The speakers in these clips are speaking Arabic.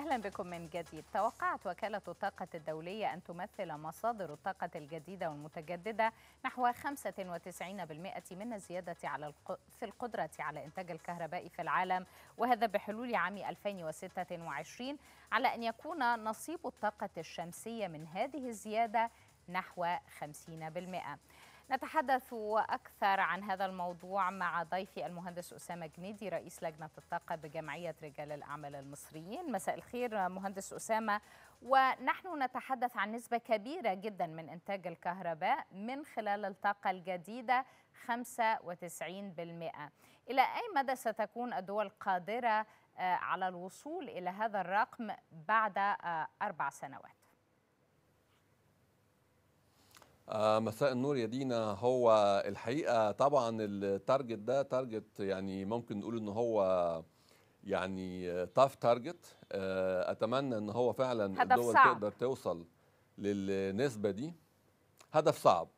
أهلا بكم من جديد توقعت وكالة الطاقة الدولية أن تمثل مصادر الطاقة الجديدة والمتجددة نحو 95% من الزيادة على في القدرة على إنتاج الكهرباء في العالم وهذا بحلول عام 2026 على أن يكون نصيب الطاقة الشمسية من هذه الزيادة نحو 50% نتحدث أكثر عن هذا الموضوع مع ضيفي المهندس أسامة جنيدي رئيس لجنة الطاقة بجمعية رجال الأعمال المصريين مساء الخير مهندس أسامة ونحن نتحدث عن نسبة كبيرة جدا من إنتاج الكهرباء من خلال الطاقة الجديدة 95% إلى أي مدى ستكون الدول قادرة آه، على الوصول إلى هذا الرقم بعد آه، أربع سنوات؟ آه، مساء النور يا دينا هو الحقيقه طبعا التارجت ده تارجت يعني ممكن نقول ان هو يعني تاف آه، تارجت اتمنى ان هو فعلا الدول صعب. تقدر توصل للنسبه دي هدف صعب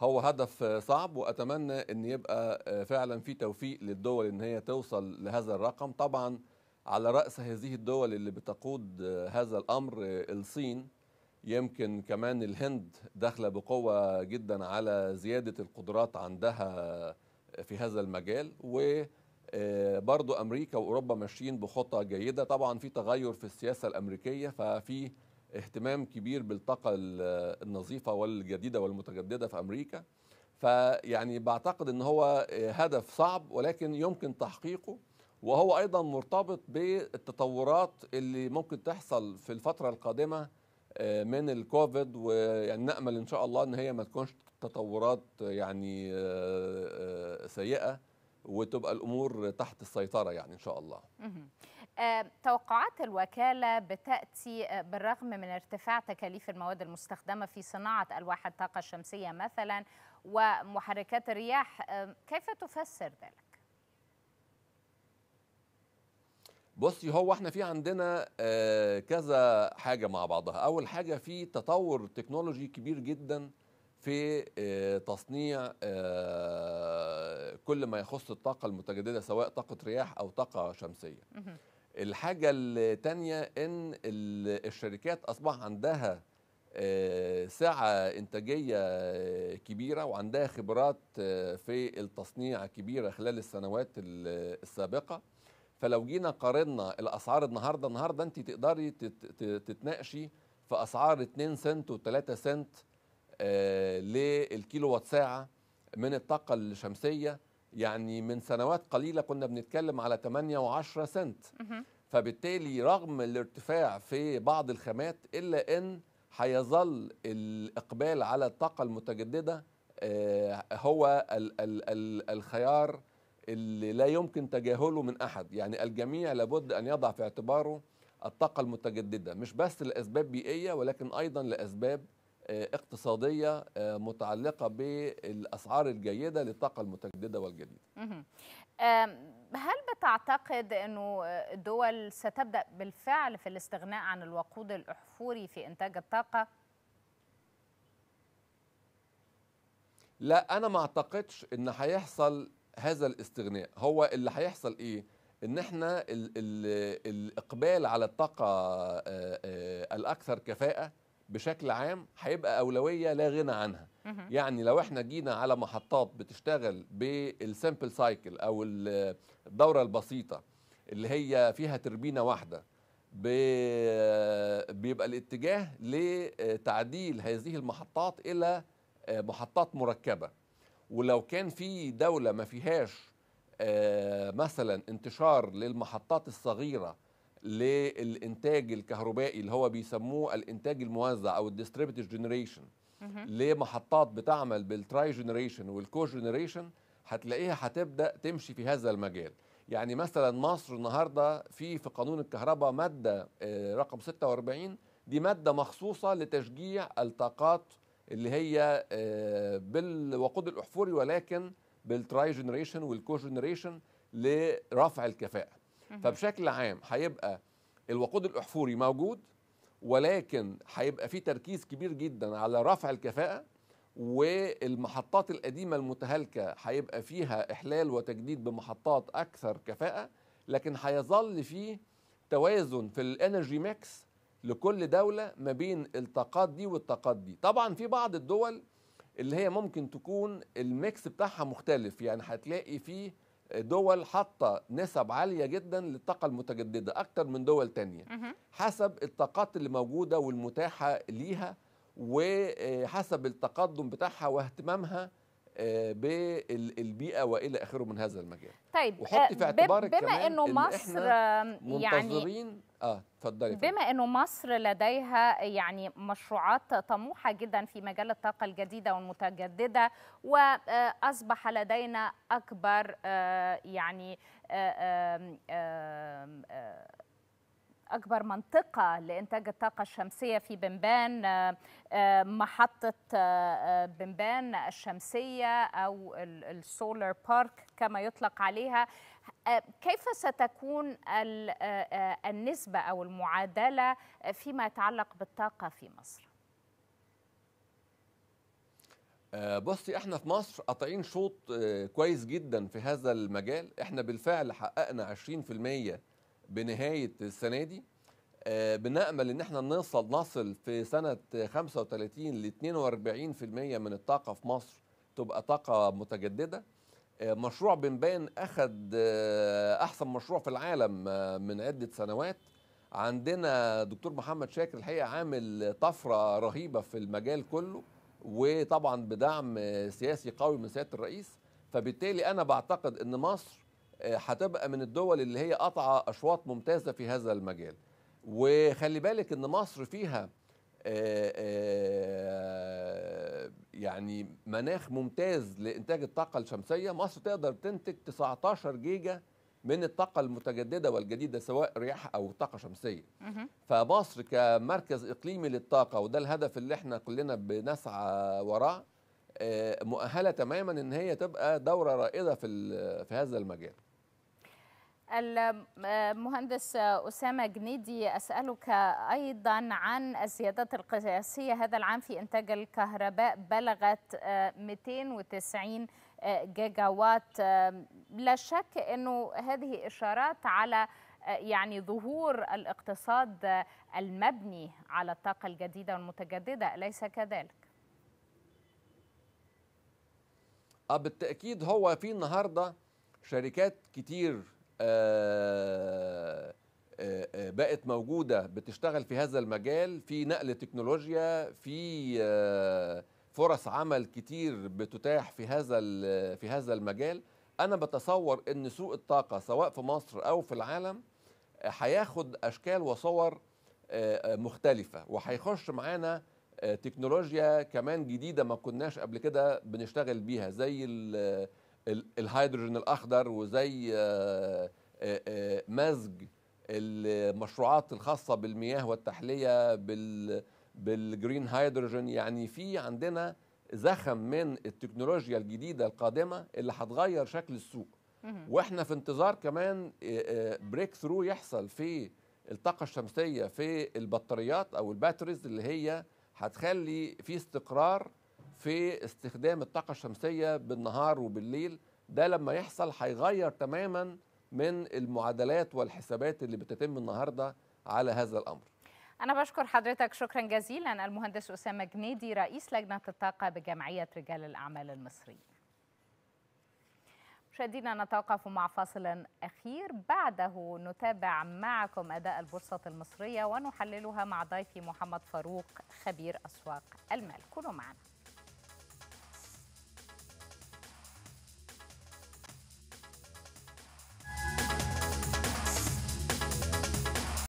هو هدف صعب واتمنى ان يبقى فعلا في توفيق للدول ان هي توصل لهذا الرقم طبعا على راس هذه الدول اللي بتقود هذا الامر الصين يمكن كمان الهند داخله بقوه جدا على زياده القدرات عندها في هذا المجال و آه، برضو امريكا واوروبا ماشيين بخطى جيده طبعا في تغير في السياسه الامريكيه ففي اهتمام كبير بالطاقه النظيفه والجديده والمتجدده في امريكا فيعني بعتقد ان هو آه، هدف صعب ولكن يمكن تحقيقه وهو ايضا مرتبط بالتطورات اللي ممكن تحصل في الفتره القادمه من الكوفيد ويعني نامل ان شاء الله ان هي ما تكونش تطورات يعني آه، آه، سيئه وتبقى الامور تحت السيطره يعني ان شاء الله. آه، توقعات الوكاله بتاتي بالرغم من ارتفاع تكاليف المواد المستخدمه في صناعه الواح الطاقه الشمسيه مثلا ومحركات الرياح كيف تفسر ذلك؟ بصي هو احنا في عندنا آه، كذا حاجه مع بعضها اول حاجه في تطور تكنولوجي كبير جدا في آه، تصنيع آه، كل ما يخص الطاقه المتجدده سواء طاقه رياح او طاقه شمسيه الحاجه الثانيه ان الشركات اصبح عندها سعه انتاجيه كبيره وعندها خبرات في التصنيع كبيره خلال السنوات السابقه فلو جينا قارنا الاسعار النهارده النهارده انت تقدري تتناقشي في اسعار 2 سنت و3 سنت آه، للكيلو وات ساعه من الطاقه الشمسيه يعني من سنوات قليله كنا بنتكلم على 8 و10 سنت فبالتالي رغم الارتفاع في بعض الخامات الا ان هيظل الاقبال على الطاقه المتجدده آه، هو الخيار اللي لا يمكن تجاهله من احد يعني الجميع لابد ان يضع في اعتباره الطاقه المتجدده مش بس لاسباب بيئيه ولكن ايضا لاسباب آه، اقتصاديه آه، متعلقه بالاسعار الجيده للطاقه المتجدده والجديده. هل بتعتقد انه الدول ستبدا بالفعل في الاستغناء عن الوقود الاحفوري في انتاج الطاقه؟ لا انا ما اعتقدش ان هيحصل هذا الاستغناء هو اللي هيحصل ايه ان احنا الـ الـ الاقبال على الطاقه الاكثر كفاءه بشكل عام هيبقى اولويه لا غنى عنها يعني لو احنا جينا على محطات بتشتغل بالسامبل سايكل او الدوره البسيطه اللي هي فيها تربينه واحده بيبقى الاتجاه لتعديل هذه المحطات الى محطات مركبه ولو كان في دوله ما فيهاش آه، مثلا انتشار للمحطات الصغيره للانتاج الكهربائي اللي هو بيسموه الانتاج الموزع او الديستريبيوتد جنريشن لمحطات بتعمل بالتراي جنريشن والكو جنريشن هتلاقيها هتبدا تمشي في هذا المجال يعني مثلا مصر النهارده في في قانون الكهرباء ماده آه، رقم 46 دي ماده مخصوصه لتشجيع الطاقات اللي هي آه، بالوقود الاحفوري ولكن بالتراي جنريشن والكو جنريشن لرفع الكفاءه فبشكل عام هيبقى الوقود الاحفوري موجود ولكن هيبقى في تركيز كبير جدا على رفع الكفاءه والمحطات القديمه المتهالكه هيبقى فيها احلال وتجديد بمحطات اكثر كفاءه لكن هيظل فيه توازن في الانرجي ميكس لكل دوله ما بين الطاقات دي والطاقات دي طبعا في بعض الدول اللي هي ممكن تكون الميكس بتاعها مختلف يعني هتلاقي فيه دول حاطه نسب عاليه جدا للطاقه المتجدده اكتر من دول تانية حسب الطاقات اللي موجوده والمتاحه ليها وحسب التقدم بتاعها واهتمامها آه، بالبيئه والى اخره من هذا المجال طيب آه، وحطي في اعتبارك بما كمان انه مصر إن آه، يعني اه اتفضلي بما انه مصر لديها يعني مشروعات طموحه جدا في مجال الطاقه الجديده والمتجدده واصبح لدينا اكبر يعني آآ آآ آآ أكبر منطقة لإنتاج الطاقة الشمسية في بنبان آه، آه، محطة آه، بنبان الشمسية أو السولار بارك كما يطلق عليها كيف ستكون النسبة أو المعادلة فيما يتعلق بالطاقة في مصر؟ بصي احنا في مصر قاطعين شوط كويس جدا في هذا المجال احنا بالفعل حققنا 20% بنهايه السنه دي آه، بنامل ان احنا نصل نصل في سنه 35 ل 42% من الطاقه في مصر تبقى طاقه متجدده آه، مشروع بنبان اخد آه، احسن مشروع في العالم من عده سنوات عندنا دكتور محمد شاكر الحقيقه عامل طفره رهيبه في المجال كله وطبعا بدعم سياسي قوي من سياده الرئيس فبالتالي انا بعتقد ان مصر آه، هتبقى من الدول اللي هي قطعة أشواط ممتازة في هذا المجال وخلي بالك أن مصر فيها آه، آه، يعني مناخ ممتاز لإنتاج الطاقة الشمسية مصر تقدر تنتج 19 جيجا من الطاقة المتجددة والجديدة سواء رياح أو طاقة شمسية فمصر كمركز إقليمي للطاقة وده الهدف اللي احنا كلنا بنسعى وراه مؤهلة تماما ان هي تبقى دورة رائدة في, في هذا المجال المهندس أسامة جنيدي أسألك أيضا عن الزيادات القياسية هذا العام في إنتاج الكهرباء بلغت 290 جيجا وات لا شك أنه هذه إشارات على يعني ظهور الاقتصاد المبني على الطاقة الجديدة والمتجددة أليس كذلك؟ آه، بالتأكيد هو في النهاردة شركات كتير آه، آه، آه، بقت موجوده بتشتغل في هذا المجال في نقل تكنولوجيا في فرص عمل كتير بتتاح في هذا في هذا المجال انا بتصور ان سوق الطاقه سواء في مصر او في العالم هياخد اشكال وصور مختلفه وهيخش معانا تكنولوجيا كمان جديده ما كناش قبل كده بنشتغل بيها زي الهيدروجين الاخضر وزي آه، آه، آه، مزج المشروعات الخاصه بالمياه والتحليه بال بالجرين هيدروجين يعني في عندنا زخم من التكنولوجيا الجديده القادمه اللي هتغير شكل السوق واحنا في انتظار كمان بريك ثرو يحصل في الطاقه الشمسيه في البطاريات او الباتريز اللي هي هتخلي في استقرار في استخدام الطاقة الشمسية بالنهار وبالليل ده لما يحصل هيغير تماما من المعادلات والحسابات اللي بتتم النهارده على هذا الأمر أنا بشكر حضرتك شكرا جزيلا المهندس أسامة جنيدي رئيس لجنة الطاقة بجمعية رجال الأعمال المصري مشاهدينا نتوقف مع فاصل أخير بعده نتابع معكم أداء البورصة المصرية ونحللها مع ضيفي محمد فاروق خبير أسواق المال كونوا معنا